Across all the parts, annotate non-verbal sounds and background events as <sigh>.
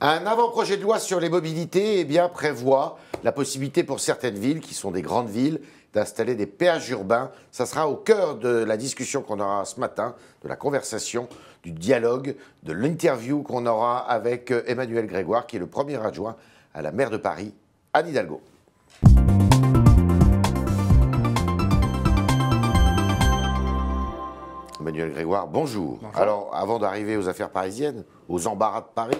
Un avant-projet de loi sur les mobilités eh bien, prévoit la possibilité pour certaines villes, qui sont des grandes villes, d'installer des péages urbains. Ça sera au cœur de la discussion qu'on aura ce matin, de la conversation, du dialogue, de l'interview qu'on aura avec euh, Emmanuel Grégoire, qui est le premier adjoint à la maire de Paris, Anne Hidalgo. Manuel Grégoire, bonjour. Alors, avant d'arriver aux affaires parisiennes, aux embarras de Paris,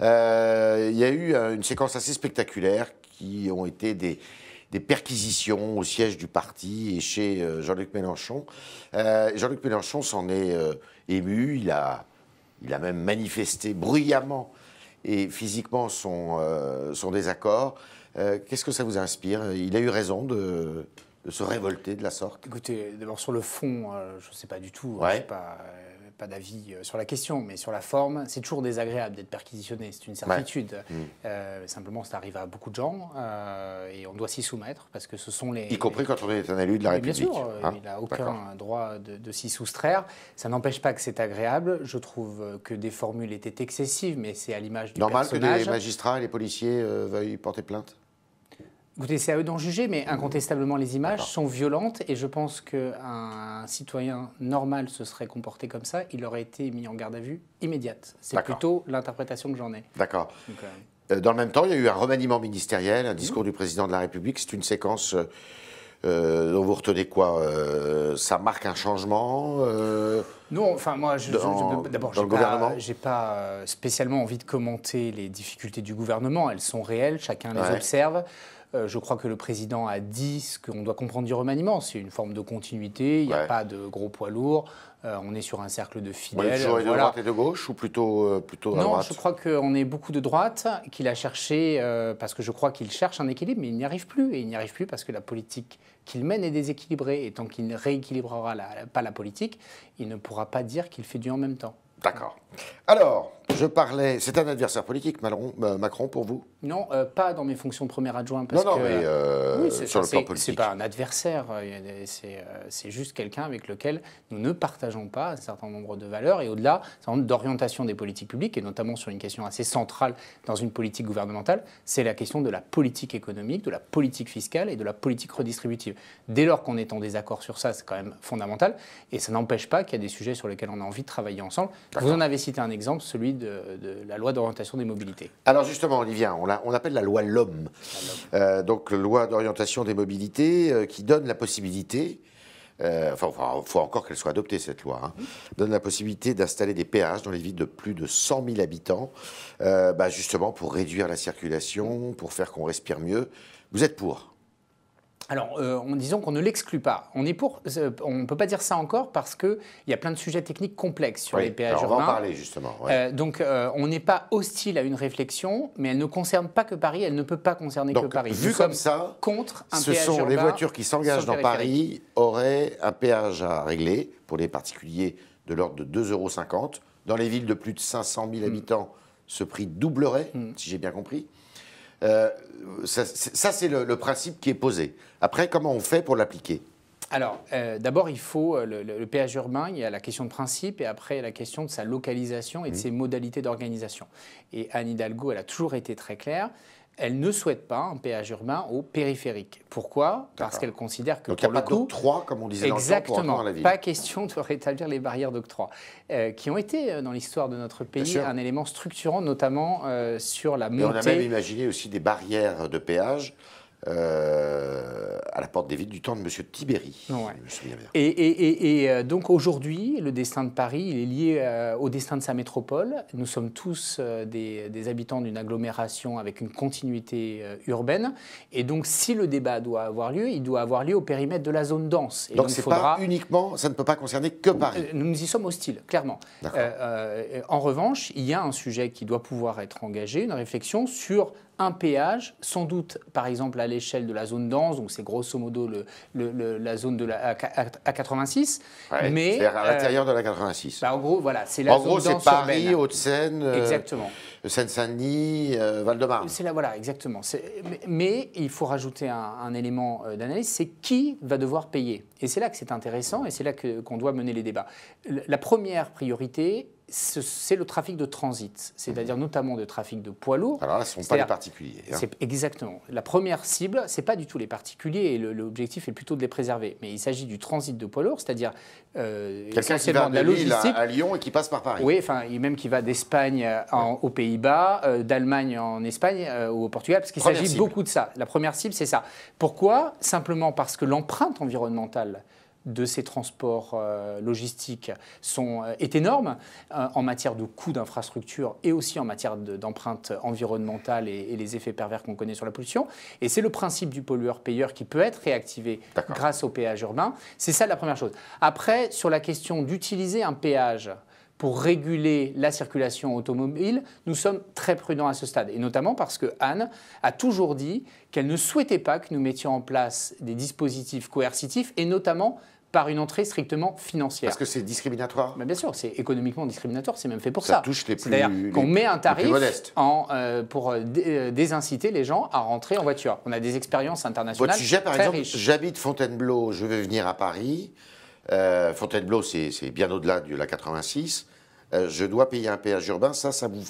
euh, il y a eu euh, une séquence assez spectaculaire qui ont été des, perquisitions au siège du parti et chez euh, Jean-Luc Mélenchon. Jean-Luc Mélenchon s'en est ému, il a, il a même manifesté bruyamment et physiquement son désaccord. Qu'est-ce que ça vous inspire Il a eu raison de de se révolter de la sorte Écoutez, d'abord sur le fond, euh, je ne sais pas du tout, je n'ai pas, euh, pas d'avis euh, sur la question, mais sur la forme, c'est toujours désagréable d'être perquisitionné, c'est une certitude. Mm. simplement, ça arrive à beaucoup de gens et on doit s'y soumettre parce que ce sont les. Y compris quand on est un élu de la République. Bien sûr, hein. il n'a aucun droit de, s'y soustraire. Ça n'empêche pas que c'est agréable. Je trouve que des formules étaient excessives, mais c'est à l'image du Normal personnage. Normal que les magistrats et les policiers veuillent porter plainte Écoutez, c'est à eux d'en juger, mais incontestablement, les images sont violentes et je pense qu'un citoyen normal se serait comporté comme ça, il aurait été mis en garde à vue immédiate. C'est plutôt l'interprétation que j'en ai. D'accord. Euh, euh, dans le même temps, il y a eu un remaniement ministériel, un discours du président de la République. C'est une séquence euh, dont vous retenez quoi Ça marque un changement non, enfin moi, d'abord, je n'ai pas, spécialement envie de commenter les difficultés du gouvernement. Elles sont réelles, chacun les observe. Euh, je crois que le président a dit ce qu'on doit comprendre du remaniement. C'est une forme de continuité, il n'y a pas de gros poids lourds. Euh, on est sur un cercle de fidèles. de droite et de gauche ou plutôt, euh, plutôt à droite Non, je crois qu'on est beaucoup de droite, qu'il a cherché, parce que je crois qu'il cherche un équilibre, mais il n'y arrive plus. Et il n'y arrive plus parce que la politique qu'il mène est déséquilibrée. Et tant qu'il ne rééquilibrera pas la politique, il ne pourra pas dire qu'il fait du en même temps. D'accord. Alors, je parlais, c'est un adversaire politique, euh, Macron, pour vous Non, euh, pas dans mes fonctions de premier adjoint. non, non, que, mais euh, sur le plan politique. C'est pas un adversaire, c'est juste quelqu'un avec lequel nous ne partageons pas un certain nombre de valeurs et au-delà, d'orientation des politiques publiques, et notamment sur une question assez centrale dans une politique gouvernementale, c'est la question de la politique économique, de la politique fiscale et de la politique redistributive. Dès lors qu'on est en désaccord sur ça, c'est quand même fondamental, et ça n'empêche pas qu'il y a des sujets sur lesquels on a envie de travailler ensemble. Vous en avez cité un exemple, celui de de, la loi d'orientation des mobilités. Alors justement, Olivier, on, vient, on appelle la loi l'homme. Euh, donc loi d'orientation des mobilités euh, qui donne la possibilité, euh, enfin il faut encore qu'elle soit adoptée cette loi, hein, mhm. donne la possibilité d'installer des péages dans les villes de plus de 100 000 habitants, bah, justement pour réduire la circulation, pour faire qu'on respire mieux. Vous êtes pour alors, euh, disons en disant qu'on ne l'exclut pas. On est pour, euh, on peut pas dire ça encore parce qu'il y a plein de sujets techniques complexes sur les péages urbains. On va en parler justement. Euh, donc, on n'est pas hostile à une réflexion, mais elle ne concerne pas que Paris. Elle ne peut pas concerner que Paris. Vu comme ça, contre ce sont les voitures qui s'engagent dans Paris auraient un péage à régler pour les particuliers de l'ordre de 2,50 euros. Dans les villes de plus de 500 000 hmm. habitants, ce prix doublerait, hmm. si j'ai bien compris. Euh, ça, c'est le, principe qui est posé. Après, comment on fait pour l'appliquer alors, euh, d'abord, il faut euh, le, péage urbain, il y a la question de principe et après la question de sa localisation et de mmh. ses modalités d'organisation. Et Anne Hidalgo, elle a toujours été très claire elle ne souhaite pas un péage urbain au périphérique. Pourquoi Parce qu'elle considère que Donc, il n'y a pas pas d'octroi, comme on disait dans le temps, pour la ville. pas question de <laughs> rétablir les barrières d'octroi, euh, qui ont été, euh, dans l'histoire de notre pays, un élément structurant, notamment euh, sur la montée... Et on a même imaginé aussi des barrières de péage euh, à la porte des villes du temps de M. Tibéri. Ouais. et, et, euh, donc aujourd'hui, le destin de Paris, il est lié euh, au destin de sa métropole. Nous sommes tous des, habitants d'une agglomération avec une continuité urbaine. Et donc si le débat doit avoir lieu, il doit avoir lieu au périmètre de la zone dense. Et donc pas uniquement, ça ne peut pas concerner que Paris. nous nous y sommes hostiles, clairement. en revanche, il y a un sujet qui doit pouvoir être engagé, une réflexion sur un péage, sans doute par exemple à l'échelle de la zone dense, donc c'est grosso modo le, la zone de la A86. mais -à, à euh, l'intérieur de la 86. Bah, en gros, voilà, c'est la zone dense. En Paris, Haute-Seine, euh, exactement. Seine-Saint-Denis, euh, val de C'est là, voilà, exactement. Mais, il faut rajouter un, élément d'analyse, c'est qui va devoir payer. Et c'est là que c'est intéressant, et c'est là qu'on doit mener les débats. La première priorité, c'est le trafic de transit, c'est-à-dire mhm. notamment de trafic de poids lourds. Alors ce ne sont pas les particuliers. Hein. Exactement. La première cible, ce n'est pas du tout les particuliers, et l'objectif est plutôt de les préserver. Mais il s'agit du transit de poids lourds, c'est-à-dire euh, essentiellement de la logistique. à Lyon et qui passe par Paris. Oui, enfin, et même qui va d'Espagne euh, aux Pays-Bas, euh, d'Allemagne en Espagne euh, ou au Portugal, parce qu'il s'agit beaucoup de ça. La première cible, c'est ça. Pourquoi Simplement parce que l'empreinte environnementale de ces transports euh, logistiques sont, euh, est énorme euh, en matière de coûts d'infrastructure et aussi en matière d'empreinte environnementales environnementale et, et, les effets pervers qu'on connaît sur la pollution. Et c'est le principe du pollueur-payeur qui peut être réactivé grâce au péage urbain. C'est ça la première chose. Après, sur la question d'utiliser un péage pour réguler la circulation automobile, nous sommes très prudents à ce stade. Et notamment parce que Anne a toujours dit qu'elle ne souhaitait pas que nous mettions en place des dispositifs coercitifs et notamment par une entrée strictement financière. Parce que c'est discriminatoire Mais Bien sûr, c'est économiquement discriminatoire, c'est même fait pour ça. Ça touche les plus cest à qu'on met un tarif en, euh, pour euh, euh, désinciter les gens à rentrer en voiture. On a des expériences internationales Votre par très exemple, j'habite Fontainebleau, je vais venir à Paris. Fontainebleau, c'est bien au-delà de la 86. Euh, je dois payer un péage urbain, ça, ça vous.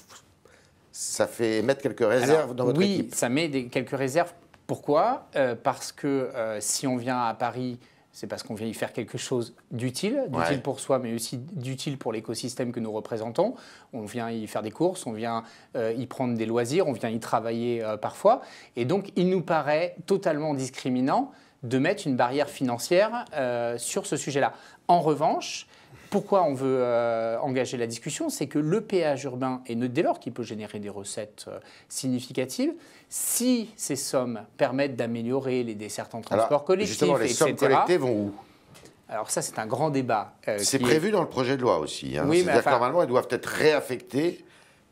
Ça fait mettre quelques réserves dans votre oui, équipe Oui, ça met quelques réserves. Pourquoi euh, Parce que euh, si on vient à Paris, c'est parce qu'on vient y faire quelque chose d'utile, d'utile pour soi, mais aussi d'utile pour l'écosystème que nous représentons. On vient y faire des courses, on vient y prendre des loisirs, on vient y travailler parfois. Et donc, il nous paraît totalement discriminant de mettre une barrière financière sur ce sujet-là. En revanche, pourquoi on veut euh, engager la discussion C'est que le péage urbain, est dès lors qu'il peut générer des recettes euh, significatives, si ces sommes permettent d'améliorer les dessertes en transport Alors, justement, les sommes collectées vont où alors ça, c'est un grand débat. Euh, c'est prévu dans le projet de loi aussi. Hein. C'est-à-dire normalement, elles doivent être réaffectées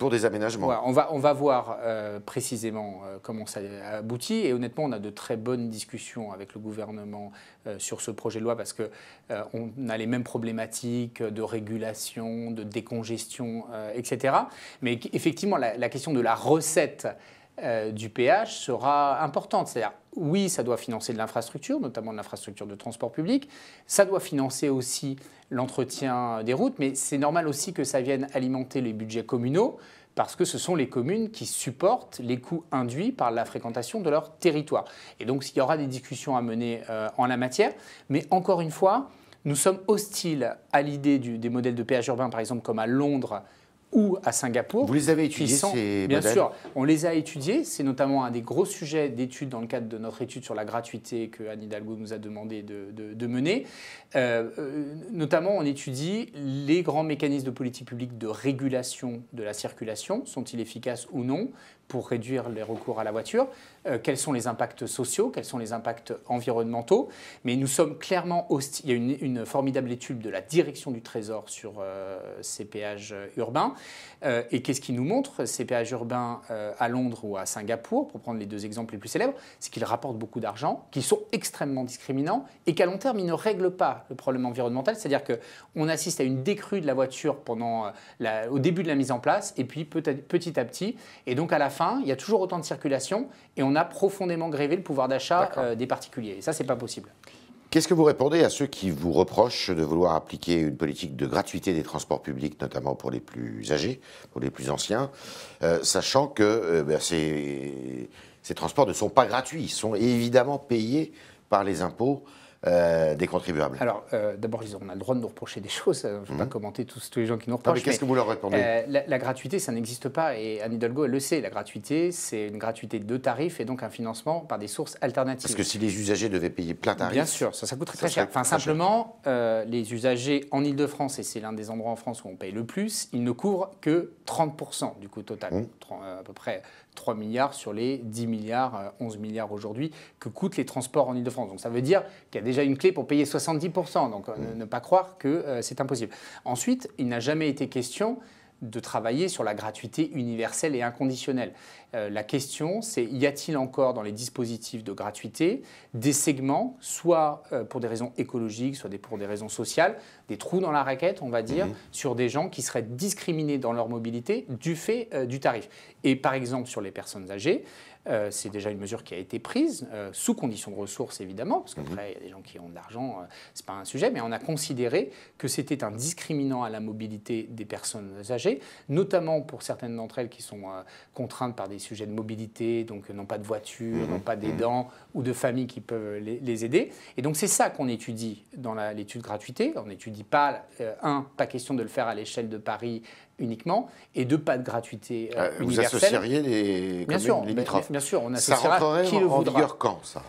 pour des aménagements. on, va, on va voir euh, précisément euh, comment ça aboutit. Et honnêtement, on a de très bonnes discussions avec le gouvernement euh, sur ce projet de loi parce que on a les mêmes problématiques de régulation, de décongestion, etc. Mais effectivement, la, question de la recette du péage sera importante. C'est-à-dire, oui, ça doit financer de l'infrastructure, notamment de l'infrastructure de transport public. Ça doit financer aussi l'entretien des routes, mais c'est normal aussi que ça vienne alimenter les budgets communaux, parce que ce sont les communes qui supportent les coûts induits par la fréquentation de leur territoire. Et donc, il y aura des discussions à mener euh, en la matière. Mais encore une fois, nous sommes hostiles à l'idée des modèles de péage urbain, par exemple, comme à Londres, ou à Singapour. Vous les avez étudiés sont, Bien sûr, on les a étudiés. C'est notamment un des gros sujets d'études dans le cadre de notre étude sur la gratuité que Anne Hidalgo nous a demandé de, mener. Euh, euh, notamment, on étudie les grands mécanismes de politique publique de régulation de la circulation. Sont-ils efficaces ou non pour réduire les recours à la voiture, euh, quels sont les impacts sociaux, quels sont les impacts environnementaux. Mais nous sommes clairement hostiles. Il y a une, formidable étude de la direction du Trésor sur euh, ces péages euh, urbains. et qu'est-ce qui nous montre ces péages urbains à Londres ou à Singapour, pour prendre les deux exemples les plus célèbres, c'est qu'ils rapportent beaucoup d'argent, qu'ils sont extrêmement discriminants et qu'à long terme, ils ne règlent pas le problème environnemental. C'est-à-dire qu'on assiste à une décrue de la voiture pendant au début de la mise en place et puis petit à petit. Et donc à la fin, il y a toujours autant de circulation et on a profondément grévé le pouvoir d'achat euh, des particuliers. Et ça, c'est pas possible. Qu'est-ce que vous répondez à ceux qui vous reprochent de vouloir appliquer une politique de gratuité des transports publics, notamment pour les plus âgés, pour les plus anciens, euh, sachant que euh, ben, ces, ces, transports ne sont pas gratuits, ils sont évidemment payés par les impôts euh, des contribuables Alors, euh, d'abord, on a le droit de nous reprocher des choses. Je ne vais pas mhm. commenter tous, tous, les gens qui nous reprochent. mais qu'est-ce que vous leur répondez euh, la, gratuité, ça n'existe pas. Et Anne Hidalgo, elle le sait. La gratuité, c'est une gratuité de tarifs et donc un financement par des sources alternatives. Parce que si les usagers devaient payer plein tarif. Bien sûr, ça, ça coûterait très cher. Enfin, simplement, les usagers en Ile-de-France, et c'est l'un des endroits en France où on paye le plus, ils ne couvrent que 30% du coût total. Mmh. À peu près 3 milliards sur les 10 milliards, 11 euh, milliards aujourd'hui que coûtent les transports en Ile-de-France. Donc ça veut dire qu'il y a déjà une clé pour payer 70%, donc euh, mmh. ne, pas croire que euh, c'est impossible. Ensuite, il n'a jamais été question de travailler sur la gratuité universelle et inconditionnelle. Euh, la question, c'est y a-t-il encore dans les dispositifs de gratuité des segments, soit euh, pour des raisons écologiques, soit pour des raisons sociales, des trous dans la raquette, on va dire, sur des gens qui seraient discriminés dans leur mobilité du fait euh, du tarif. Et par exemple, sur les personnes âgées, euh, c'est déjà une mesure qui a été prise, euh, sous condition de ressources évidemment, parce qu'après, mhm. il y a des gens qui ont de l'argent, euh, c'est pas un sujet, mais on a considéré que c'était un discriminant à la mobilité des personnes âgées, notamment pour certaines d'entre elles qui sont contraintes par des sujets de mobilité, donc n'ont pas de voiture, mhm. n'ont pas d'aidants mhm. ou de famille qui peuvent les, les aider. Et donc c'est ça qu'on étudie dans l'étude gratuité. On n'étudie pas, un, pas question de le faire à l'échelle de Paris uniquement et de pas de gratuité euh, ah, universelle. Vous associeriez les bien sûr, bien, sûr, on associera ça qui le en quand ça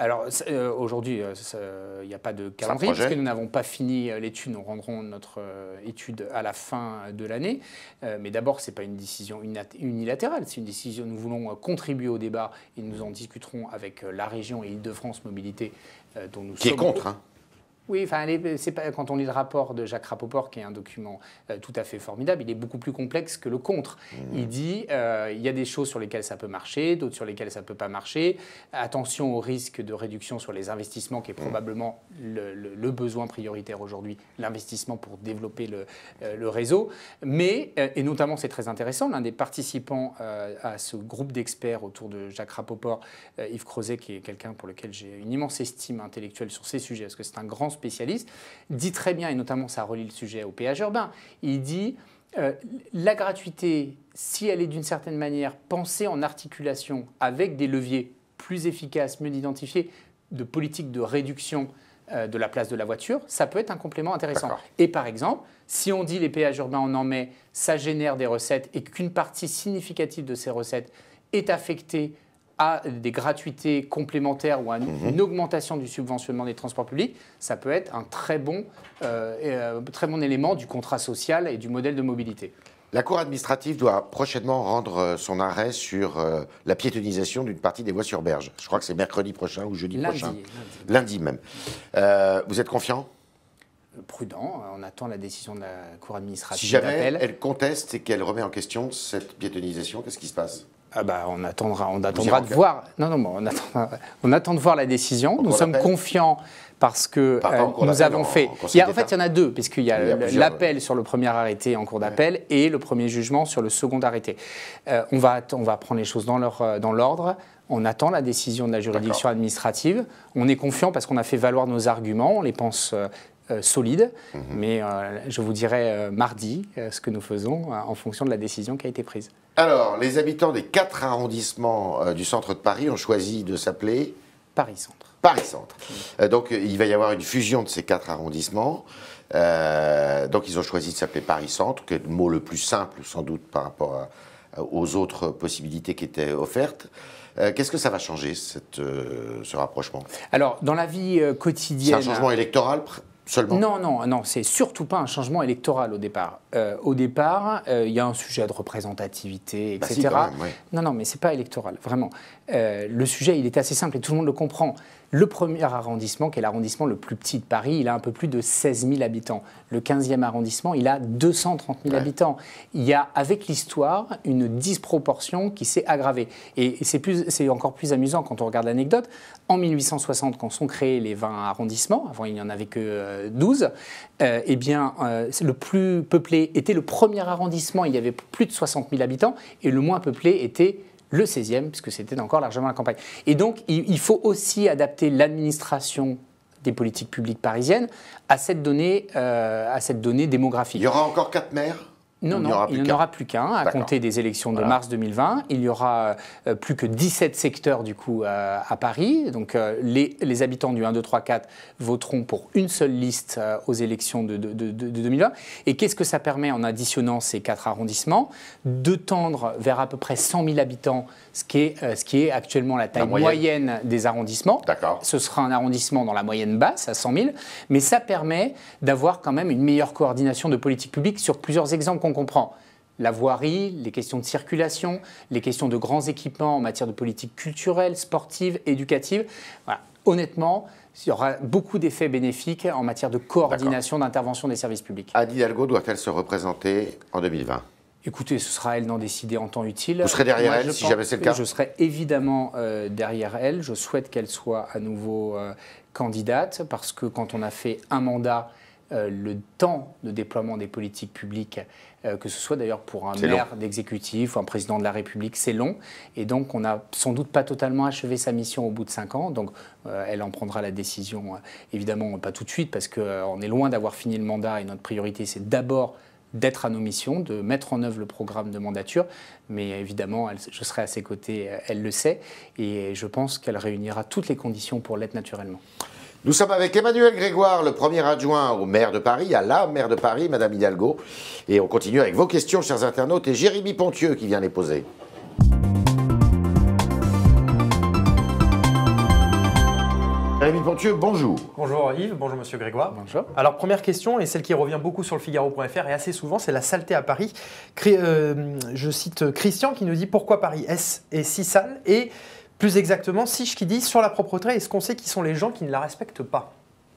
alors euh, aujourd'hui, il euh, n'y a pas de calendrier puisque nous n'avons pas fini l'étude. Nous rendrons notre étude à la fin de l'année. mais d'abord, ce n'est pas une décision unilatérale. C'est une décision. Nous voulons contribuer au débat et nous en discuterons avec la région et Île-de-France Mobilité dont nous qui sommes. Qui est contre, hein oui, enfin, euh, pas, quand on lit le rapport de Jacques Rapoport, qui est un document euh, tout à fait formidable, il est beaucoup plus complexe que le contre. Mmh. Il dit euh, il y a des choses sur lesquelles ça peut marcher, d'autres sur lesquelles ça ne peut pas marcher. Attention au risque de réduction sur les investissements, qui est mmh. probablement le, besoin prioritaire aujourd'hui, l'investissement pour développer le, le réseau. Mais, et notamment, c'est très intéressant, l'un des participants à ce groupe d'experts autour de Jacques Rapoport, Yves Crozet, qui est quelqu'un pour lequel j'ai une immense estime intellectuelle sur ces sujets, parce que c'est un grand spécialiste, dit très bien, et notamment ça relie le sujet au péage urbain, il dit euh, la gratuité, si elle est d'une certaine manière pensée en articulation avec des leviers plus efficaces, mieux identifiés, de politique de réduction euh, de la place de la voiture, ça peut être un complément intéressant. Et par exemple, si on dit les péages urbains, on en met, ça génère des recettes et qu'une partie significative de ces recettes est affectée à des gratuités complémentaires ou à mhm. une, augmentation du subventionnement des transports publics, ça peut être un très bon, euh, euh, très bon élément du contrat social et du modèle de mobilité. La Cour administrative doit prochainement rendre euh, son arrêt sur la piétonisation d'une partie des voies sur berge. Je crois que c'est mercredi prochain ou jeudi prochain. Lundi, lundi même. vous êtes confiant Prudent, on attend la décision de la Cour administrative. Si jamais elle conteste et qu'elle remet en question cette piétonisation, qu'est-ce qui se passe ah bah, on attendra, on attendra de voir. Non, on, attend de voir la décision. nous sommes confiants parce que euh, nous avons fait. En, fait, il y en a deux, parce qu'il y a l'appel sur le premier arrêté en cours d'appel et le premier jugement sur le second arrêté. Euh, on, va, on va prendre les choses euh, dans l'ordre. On attend la décision de la juridiction administrative. On est confiant parce qu'on a fait valoir nos arguments. On les pense euh, solide, mhm. mais euh, je vous dirai euh, mardi ce que nous faisons en fonction de la décision qui a été prise. Alors, les habitants des quatre arrondissements du centre de Paris ont choisi de s'appeler Paris-Centre. Paris-Centre. donc, il va y avoir une fusion de ces quatre arrondissements. donc, ils ont choisi de s'appeler Paris-Centre, qui est le mot le plus simple, sans doute, par rapport aux autres possibilités qui étaient offertes. Qu'est-ce que ça va changer, cette, ce rapprochement Alors, dans la vie quotidienne. C'est un changement électoral non, non, non, c'est surtout pas un changement électoral au départ. Euh, au départ, euh, il y a un sujet de représentativité, etc. Bah non, non, mais c'est pas électoral, vraiment. Euh, le sujet, il est assez simple et tout le monde le comprend. Le premier arrondissement, qui est l'arrondissement le plus petit de Paris, il a un peu plus de 16 000 habitants. Le 15e arrondissement, il a 230 000 habitants. Il y a, avec l'histoire, une disproportion qui s'est aggravée. Et c'est encore plus amusant quand on regarde l'anecdote. En 1860, quand sont créés les 20 arrondissements, avant il n'y en avait que 12, euh, euh, eh bien, euh, le plus peuplé était le premier arrondissement, il y avait plus de 60 000 habitants, et le moins peuplé était le 16e, puisque c'était encore largement la campagne. Et donc, il faut aussi adapter l'administration des politiques publiques parisiennes à cette donnée, euh, à cette donnée démographique. Il y aura encore quatre maires non, non, il n'y en aura plus qu'un. à compter des élections de mars 2020, il y aura euh, plus que 17 secteurs du coup euh, à Paris. Donc euh, les, habitants du 1, 2, 3, 4 voteront pour une seule liste aux élections de, 2020. Et qu'est-ce que ça permet en additionnant ces quatre arrondissements De tendre vers à peu près 100 000 habitants, ce qui est, ce qui est actuellement la taille moyenne. des arrondissements. Ce sera un arrondissement dans la moyenne basse, à 100 000. Mais ça permet d'avoir quand même une meilleure coordination de politique publique sur plusieurs exemples on comprend la voirie, les questions de circulation, les questions de grands équipements en matière de politique culturelle, sportive, éducative. Honnêtement, il y aura beaucoup d'effets bénéfiques en matière de coordination d'intervention des services publics. Anne Hidalgo doit-elle se représenter en 2020 Écoutez, ce sera elle d'en décider en temps utile. Vous serez derrière elle, si jamais c'est le cas Je serai évidemment euh, derrière elle. Je souhaite qu'elle soit à nouveau euh, candidate, parce que quand on a fait un mandat, euh, le temps de déploiement des politiques publiques, euh, que ce soit d'ailleurs pour un maire d'exécutif ou un président de la République, c'est long. Et donc, on n'a sans doute pas totalement achevé sa mission au bout de cinq ans. Donc, euh, elle en prendra la décision, évidemment, pas tout de suite, parce qu'on est loin d'avoir fini le mandat et notre priorité, c'est d'abord d'être à nos missions, de mettre en œuvre le programme de mandature. Mais évidemment, je serai à ses côtés, elle le sait, et je pense qu'elle réunira toutes les conditions pour l'être naturellement. Nous sommes avec Emmanuel Grégoire, le premier adjoint au maire de Paris, à la maire de Paris, Madame Hidalgo. Et on continue avec vos questions, chers internautes, et Jérémy Pontieux qui vient les poser. Jérémy Pontieux, bonjour. Bonjour Yves, bonjour Monsieur Grégoire. Bonjour. Alors première question, et celle qui revient beaucoup sur le Figaro.fr et assez souvent, c'est la saleté à Paris. Euh, je cite Christian qui nous dit pourquoi Paris est, est si sale et plus exactement, si qui dis sur la propreté, est-ce qu'on sait qui sont les gens qui ne la respectent pas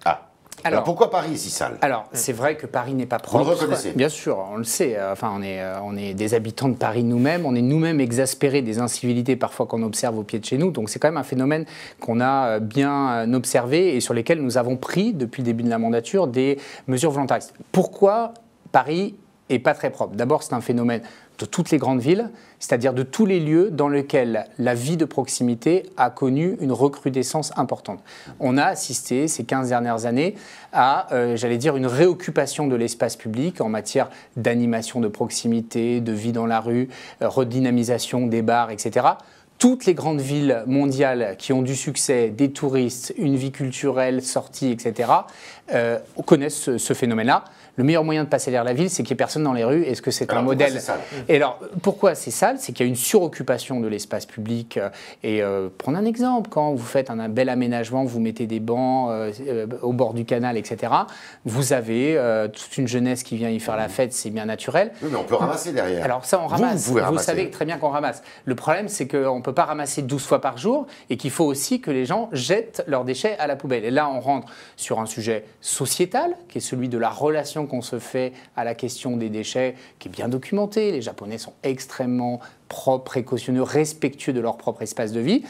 Ah. Alors, pourquoi Paris est si sale Alors c'est vrai que Paris n'est pas propre. On le reconnaissez Bien sûr, on le sait. Euh, enfin, on est, euh, on est des habitants de Paris nous-mêmes. On est nous-mêmes exaspérés des incivilités parfois qu'on observe au pied de chez nous. Donc c'est quand même un phénomène qu'on a euh, bien observé et sur lesquels nous avons pris depuis le début de la mandature des mesures volontaristes. Pourquoi Paris n'est pas très propre. D'abord, c'est un phénomène de toutes les grandes villes, c'est-à-dire de tous les lieux dans lesquels la vie de proximité a connu une recrudescence importante. On a assisté ces 15 dernières années à, euh, j'allais dire, une réoccupation de l'espace public en matière d'animation de proximité, de vie dans la rue, euh, redynamisation des bars, etc toutes les grandes villes mondiales qui ont du succès, des touristes, une vie culturelle, sortie, etc., euh, connaissent ce, phénomène-là. Le meilleur moyen de passer l'air la ville, c'est qu'il n'y ait personne dans les rues. Est-ce que c'est un modèle Et alors, pourquoi c'est sale C'est qu'il y a une suroccupation de l'espace public. Euh, et euh, prendre un exemple, quand vous faites un, bel aménagement, vous mettez des bancs au bord du canal, etc., vous avez toute une jeunesse qui vient y faire la fête, c'est bien naturel. Oui, mais on peut ramasser derrière. Alors ça, on ramasse. Vous, savez très bien qu'on ramasse. Le problème, c'est qu'on peut pas ramasser 12 fois par jour et qu'il faut aussi que les gens jettent leurs déchets à la poubelle. Et là, on rentre sur un sujet sociétal, qui est celui de la relation qu'on se fait à la question des déchets, qui est bien documentée. Les Japonais sont extrêmement propres, précautionneux, respectueux de leur propre espace de vie.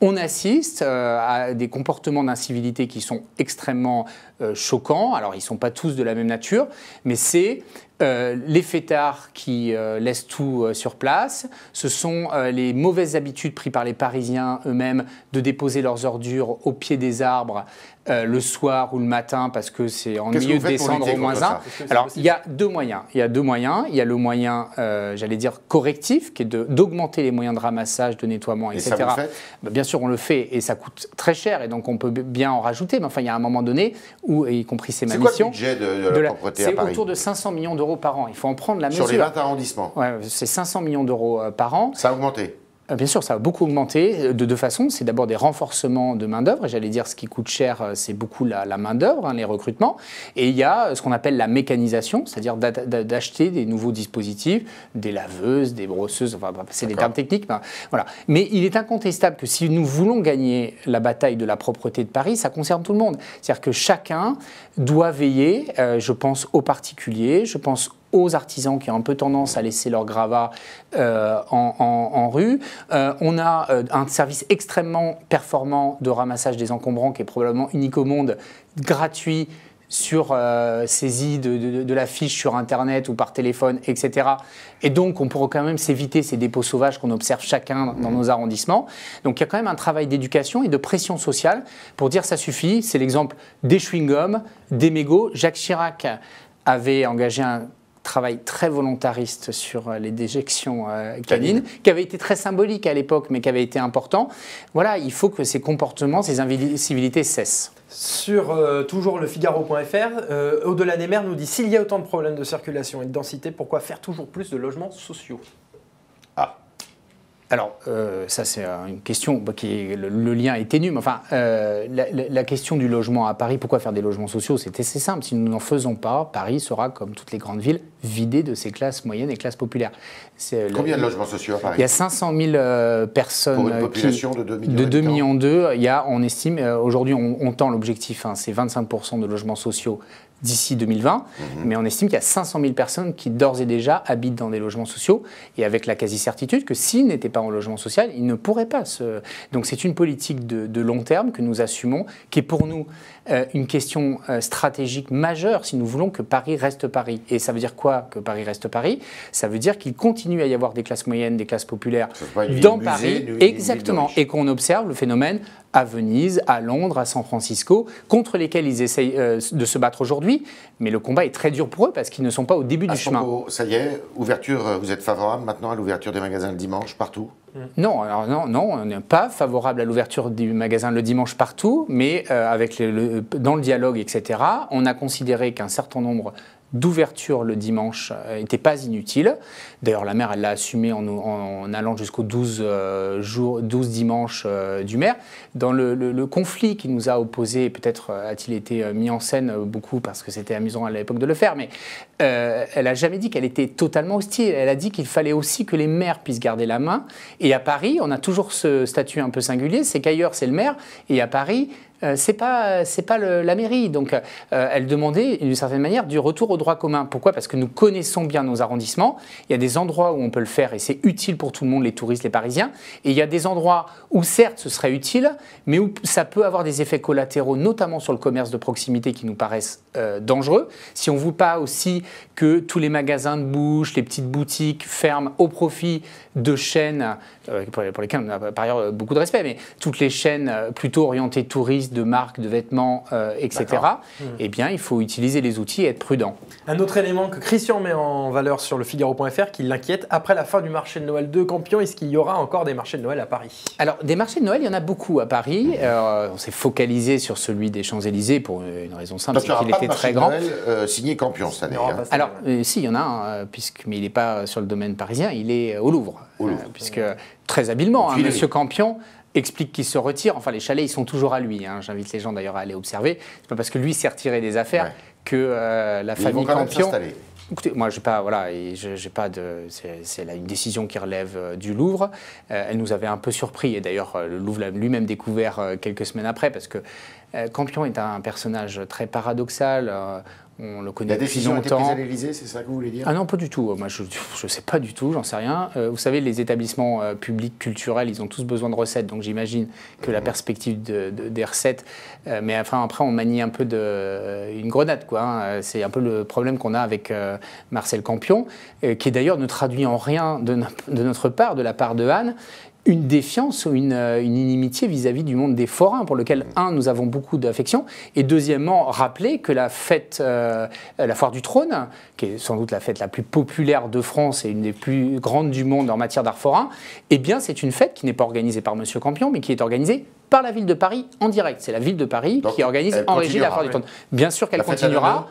On assiste euh, à des comportements d'incivilité qui sont extrêmement euh, choquants. Alors, ils ne sont pas tous de la même nature, mais c'est euh, les fêtards qui laissent tout sur place. Ce sont les mauvaises habitudes prises par les Parisiens eux-mêmes de déposer leurs ordures au pied des arbres euh, le soir ou le matin parce que c'est en ennuyeux de descendre au moins un. Alors il y a deux moyens. Il y a deux moyens. Il y a le moyen, euh, j'allais dire correctif, qui est d'augmenter les moyens de ramassage, de nettoiement, etc. Bah, bien sûr, on le fait et ça coûte très cher et donc on peut bien en rajouter. Mais enfin, il y a un moment donné où, y compris c'est ma mission, c'est de, de, la, Paris C'est autour de 500 millions d'euros par an. Il faut en prendre la mesure. Sur les 20 arrondissements. c'est 500 millions d'euros euh, par an. Ça a augmenté. Ah, bien sûr, ça a beaucoup augmenté euh, de deux façons. C'est d'abord des renforcements de main-d'œuvre. j'allais dire, ce qui coûte cher, euh, c'est beaucoup la, main-d'œuvre, hein, les recrutements. Et il y a euh, ce qu'on appelle la mécanisation, c'est-à-dire d'acheter des nouveaux dispositifs, des laveuses, des brosseuses. Enfin, c'est des termes techniques. Ben, voilà. Mais il est incontestable que si nous voulons gagner la bataille de la propreté de Paris, ça concerne tout le monde. C'est-à-dire que chacun doit veiller, je pense aux particuliers, je pense aux artisans qui ont un peu tendance à laisser leur gravat euh, en, rue. Euh, on a euh, un service extrêmement performant de ramassage des encombrants qui est probablement unique au monde, gratuit sur saisie de, la fiche sur Internet ou par téléphone, etc. Et donc, on pourra quand même s'éviter ces dépôts sauvages qu'on observe chacun dans nos arrondissements. Donc, il y a quand même un travail d'éducation et de pression sociale pour dire ça suffit. C'est l'exemple des chewing des mégots. Jacques Chirac avait engagé un travail très volontariste sur euh, les déjections euh, canines, qui avait été très symbolique à l'époque, mais qui avait été important. Voilà, il faut que ces comportements, ces invisibilités cessent. Sur euh, toujours le Figaro.fr, Au-delà des mers nous dit s'il y a autant de problèmes de circulation et de densité, pourquoi faire toujours plus de logements sociaux alors, euh, ça c'est une question bah, qui le, lien est ténu, mais enfin, euh, la, question du logement à Paris, pourquoi faire des logements sociaux C'est assez simple. Si nous n'en faisons pas, Paris sera, comme toutes les grandes villes, vidée de ses classes moyennes et classes populaires. C'est, euh, Combien de logements sociaux à Paris Il y a 500 000 personnes. Pour une population de 2 millions. De 2 il y a, on estime, aujourd'hui, on, tend l'objectif, hein, c'est 25 de logements sociaux d'ici 2020, mhm. mais on estime qu'il y a 500 000 personnes qui d'ores et déjà habitent dans des logements sociaux, et avec la quasi-certitude que s'ils n'étaient pas en logement social, ils ne pourraient pas. Se... Donc c'est une politique de, long terme que nous assumons, qui est pour nous euh, une question euh, stratégique majeure si nous voulons que Paris reste Paris. Et ça veut dire quoi que Paris reste Paris Ça veut dire qu'il continue à y avoir des classes moyennes, des classes populaires dans Paris, exactement, et qu'on observe le phénomène à Venise, à Londres, à San Francisco, contre lesquels ils essayent euh, de se battre aujourd'hui. Mais le combat est très dur pour eux parce qu'ils ne sont pas au début du chemin. ça y est, ouverture, euh, vous êtes favorable maintenant à l'ouverture des magasins le dimanche partout mm. non, non, non, on n'est pas favorable à l'ouverture du magasin le dimanche partout, mais euh, avec dans le dialogue, etc., on a considéré qu'un certain nombre d'ouverture le dimanche n'était euh, pas inutile. D'ailleurs, la mère elle l'a assumé en, allant jusqu'au 12, euh, dimanches euh, du maire. Dans le, conflit qui nous a opposés, peut-être a-t-il été mis en scène beaucoup parce que c'était amusant à l'époque de le faire, mais elle n'a jamais dit qu'elle était totalement hostile. Elle a dit qu'il fallait aussi que les maires puissent garder la main. Et à Paris, on a toujours ce statut un peu singulier, c'est qu'ailleurs c'est le maire, et à Paris, euh, c'est pas c'est pas la mairie. Donc euh, elle demandait d'une certaine manière du retour au droit commun. Pourquoi Parce que nous connaissons bien nos arrondissements. Il y a des endroits où on peut le faire et c'est utile pour tout le monde, les touristes, les Parisiens. Et il y a des endroits où certes ce serait utile, mais où ça peut avoir des effets collatéraux, notamment sur le commerce de proximité qui nous paraissent euh, dangereux. Si on ne pas aussi que tous les magasins de bouche, les petites boutiques ferment au profit de chaînes pour lesquelles on a par ailleurs beaucoup de respect, mais toutes les chaînes plutôt orientées touristes de marques, de vêtements, euh, etc., hmm. eh bien, il faut utiliser les outils et être prudent. Un autre élément que Christian met en valeur sur le Figaro.fr qui l'inquiète, après la fin du marché de Noël de Campion, est-ce qu'il y aura encore des marchés de Noël à Paris Alors, des marchés de Noël, il y en a beaucoup à Paris. Euh, on s'est focalisé sur celui des Champs-Élysées pour une raison simple, c'est qu'il était très grand. Noël, euh, signé Campion cette année. Hein. Alors, si, il y en a hein, puisque, mais il n'est pas sur le domaine parisien, il est au Louvre. puisque très habilement, M. Hein, Monsieur Campion explique qu'il se retire. Enfin, les chalets, ils sont toujours à lui. Hein. J'invite les gens d'ailleurs à aller observer. C'est pas parce que lui s'est retiré des affaires que euh, la famille Campion. Écoutez, moi, j'ai pas, voilà, j'ai pas de, c'est une décision qui relève euh, du Louvre. Euh, elle nous avait un peu surpris, et d'ailleurs, le Louvre l'a lui-même découvert quelques semaines après, parce que Campion est un personnage très paradoxal on le connaît La décision a été prise l'Élysée, c'est ça que vous voulez dire Ah non, pas du tout. Moi, je ne sais pas du tout, j'en sais rien. Euh, vous savez, les établissements euh, publics culturels, ils ont tous besoin de recettes, donc j'imagine que la perspective de, des recettes. Euh, mais enfin, après, on manie un peu une grenade, quoi. Hein. C'est un peu le problème qu'on a avec Marcel Campion, qui d'ailleurs ne traduit en rien de, de notre part, de la part de Anne une défiance ou euh, une, inimitié vis-à-vis du monde des forains, pour lequel, mm. un, nous avons beaucoup d'affection, et deuxièmement, rappeler que la fête, euh, la foire du trône, qui est sans doute la fête la plus populaire de France et une des plus grandes du monde en matière d'art forain, eh bien, c'est une fête qui n'est pas organisée par M. Campion, mais qui est organisée par la ville de Paris en direct. C'est la ville de Paris qui organise en régie la foire du trône. Bien sûr qu'elle continuera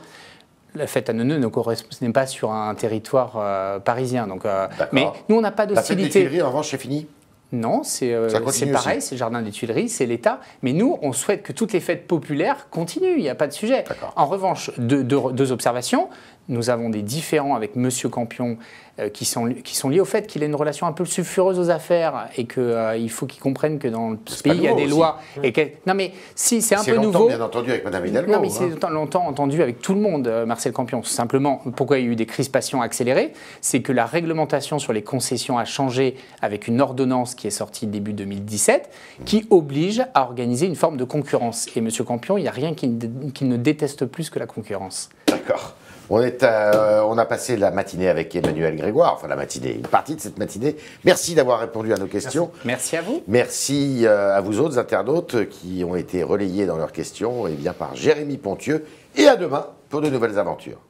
la fête à Noneux ne correspond pas sur un territoire euh, parisien. Donc, mais nous, on n'a pas d'hostilité. La fête en revanche, c'est fini non, c'est euh, pareil, c'est le Jardin des Tuileries, c'est l'État. Mais nous, on souhaite que toutes les fêtes populaires continuent, il n'y a pas de sujet. En revanche, deux observations. Nous avons des différends avec Monsieur Campion euh, qui, sont, qui sont liés au fait qu'il a une relation un peu sulfureuse aux affaires et qu'il euh, faut qu'il comprenne que dans le pays, il y a des lois. Et Non, mais si, c'est un peu nouveau. bien entendu avec Madame Hidalgo. Non, mais c'est hein. longtemps entendu avec tout le monde, euh, Marcel Campion. Simplement, pourquoi il y a eu des crispations accélérées C'est que la réglementation sur les concessions a changé avec une ordonnance qui est sortie début 2017 qui oblige à organiser une forme de concurrence. Et Monsieur Campion, il n'y a rien qu'il qui ne déteste plus que la concurrence. D'accord. On, euh, on a passé la matinée avec Emmanuel Grégoire, enfin la matinée, une partie de cette matinée. Merci d'avoir répondu à nos questions. Merci, à vous. Merci euh, à vous autres internautes qui ont été relayés dans leurs questions et eh bien, par Jérémy Pontieux. Et à demain pour de nouvelles aventures.